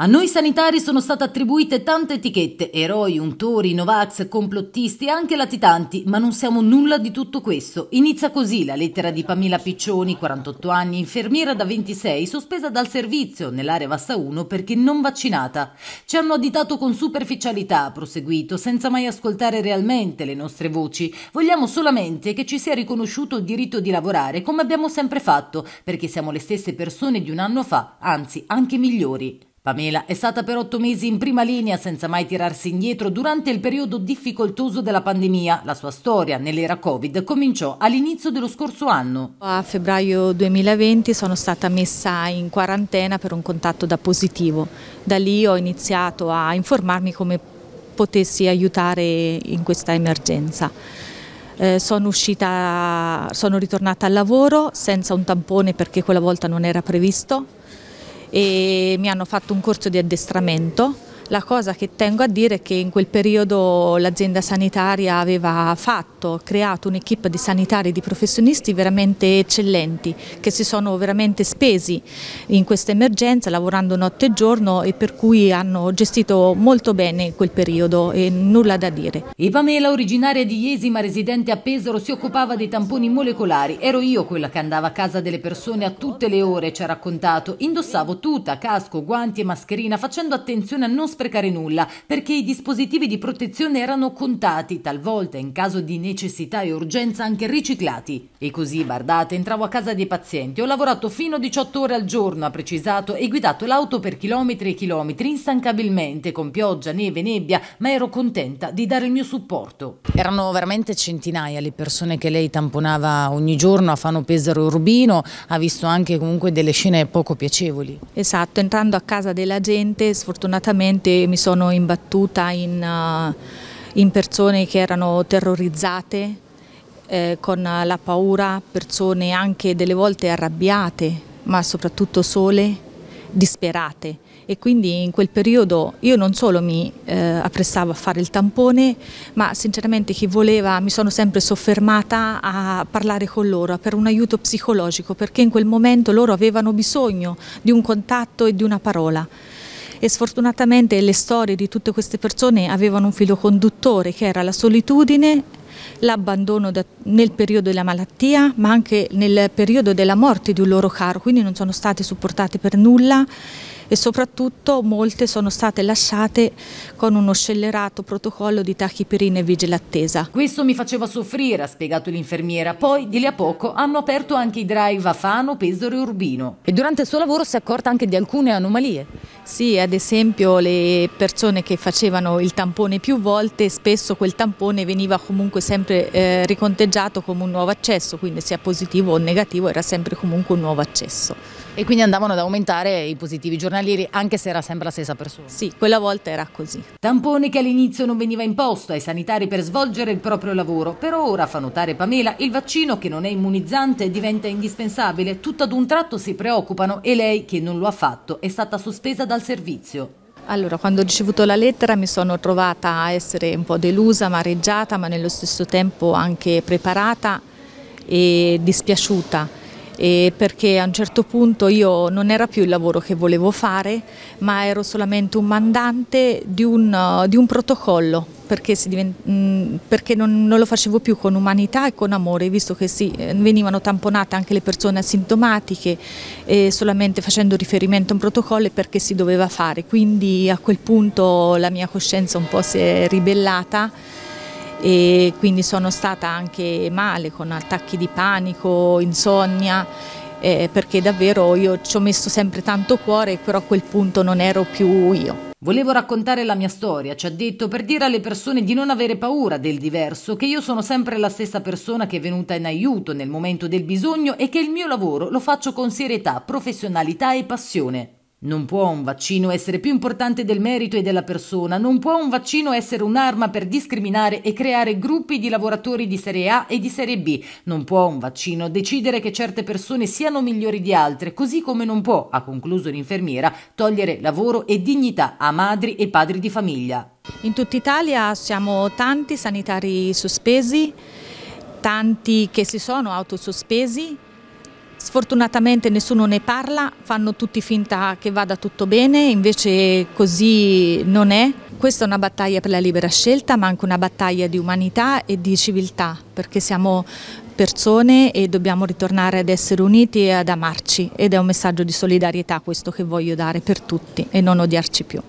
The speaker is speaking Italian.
A noi sanitari sono state attribuite tante etichette, eroi, untori, novax, complottisti e anche latitanti, ma non siamo nulla di tutto questo. Inizia così la lettera di Pamela Piccioni, 48 anni, infermiera da 26, sospesa dal servizio nell'area Vassa 1 perché non vaccinata. Ci hanno additato con superficialità, ha proseguito, senza mai ascoltare realmente le nostre voci. Vogliamo solamente che ci sia riconosciuto il diritto di lavorare come abbiamo sempre fatto, perché siamo le stesse persone di un anno fa, anzi anche migliori. Pamela è stata per otto mesi in prima linea senza mai tirarsi indietro durante il periodo difficoltoso della pandemia. La sua storia nell'era Covid cominciò all'inizio dello scorso anno. A febbraio 2020 sono stata messa in quarantena per un contatto da positivo. Da lì ho iniziato a informarmi come potessi aiutare in questa emergenza. Eh, sono, uscita, sono ritornata al lavoro senza un tampone perché quella volta non era previsto e mi hanno fatto un corso di addestramento la cosa che tengo a dire è che in quel periodo l'azienda sanitaria aveva fatto, creato un'equipe di sanitari e di professionisti veramente eccellenti, che si sono veramente spesi in questa emergenza lavorando notte e giorno e per cui hanno gestito molto bene quel periodo e nulla da dire. E Pamela, originaria di Iesi ma residente a Pesaro, si occupava dei tamponi molecolari. Ero io quella che andava a casa delle persone a tutte le ore, ci ha raccontato. Indossavo tuta, casco, guanti e mascherina facendo attenzione a non sprecare nulla, perché i dispositivi di protezione erano contati, talvolta in caso di necessità e urgenza anche riciclati. E così, bardate, entravo a casa dei pazienti. Ho lavorato fino a 18 ore al giorno, ha precisato, e guidato l'auto per chilometri e chilometri, instancabilmente, con pioggia, neve, nebbia, ma ero contenta di dare il mio supporto. Erano veramente centinaia le persone che lei tamponava ogni giorno a Fano Pesaro Urbino, ha visto anche comunque delle scene poco piacevoli. Esatto, entrando a casa della gente sfortunatamente volte mi sono imbattuta in, eh, in persone che erano terrorizzate eh, con la paura, persone anche delle volte arrabbiate ma soprattutto sole, disperate e quindi in quel periodo io non solo mi eh, appressavo a fare il tampone, ma sinceramente chi voleva mi sono sempre soffermata a parlare con loro per un aiuto psicologico, perché in quel momento loro avevano bisogno di un contatto e di una parola e sfortunatamente le storie di tutte queste persone avevano un filo conduttore che era la solitudine, l'abbandono nel periodo della malattia ma anche nel periodo della morte di un loro caro, quindi non sono state supportate per nulla e soprattutto molte sono state lasciate con uno scellerato protocollo di tachipirina e vigilattesa. Questo mi faceva soffrire, ha spiegato l'infermiera. Poi, di lì a poco, hanno aperto anche i drive a Fano, Pesaro e Urbino. E durante il suo lavoro si è accorta anche di alcune anomalie. Sì, ad esempio le persone che facevano il tampone più volte, spesso quel tampone veniva comunque sempre eh, riconteggiato come un nuovo accesso, quindi sia positivo o negativo era sempre comunque un nuovo accesso. E quindi andavano ad aumentare i positivi giornalieri anche se era sempre la stessa persona? Sì, quella volta era così. Tampone che all'inizio non veniva imposto ai sanitari per svolgere il proprio lavoro, però ora, fa notare Pamela, il vaccino che non è immunizzante diventa indispensabile. Tutto ad un tratto si preoccupano e lei, che non lo ha fatto, è stata sospesa dal al servizio. Allora, quando ho ricevuto la lettera mi sono trovata a essere un po' delusa, amareggiata, ma nello stesso tempo anche preparata e dispiaciuta. E perché a un certo punto io non era più il lavoro che volevo fare, ma ero solamente un mandante di un, di un protocollo perché, divent... Mm, perché non, non, lo facevo più con umanità e con amore, visto che si, eh, venivano tamponate anche le persone asintomatiche eh, solamente facendo riferimento a un protocollo e perché si doveva fare. Quindi a quel punto la mia coscienza un po' si è ribellata e quindi sono stata anche male con attacchi di panico, insonnia eh, perché davvero io ci ho messo sempre tanto cuore però a quel punto non ero più io. Volevo raccontare la mia storia, ci ha detto, per dire alle persone di non avere paura del diverso, che io sono sempre la stessa persona che è venuta in aiuto nel momento del bisogno e che il mio lavoro lo faccio con serietà, professionalità e passione. Non può un vaccino essere più importante del merito e della persona, non può un vaccino essere un'arma per discriminare e creare gruppi di lavoratori di serie A e di serie B, non può un vaccino decidere che certe persone siano migliori di altre, così come non può, ha concluso l'infermiera, togliere lavoro e dignità a madri e padri di famiglia. In tutta Italia siamo tanti sanitari sospesi, tanti che si sono autosospesi Sfortunatamente nessuno ne parla, fanno tutti finta che vada tutto bene, invece così non è. Questa è una battaglia per la libera scelta, ma anche una battaglia di umanità e di civiltà, perché siamo persone e dobbiamo ritornare ad essere uniti e ad amarci ed è un messaggio di solidarietà questo che voglio dare per tutti e non odiarci più.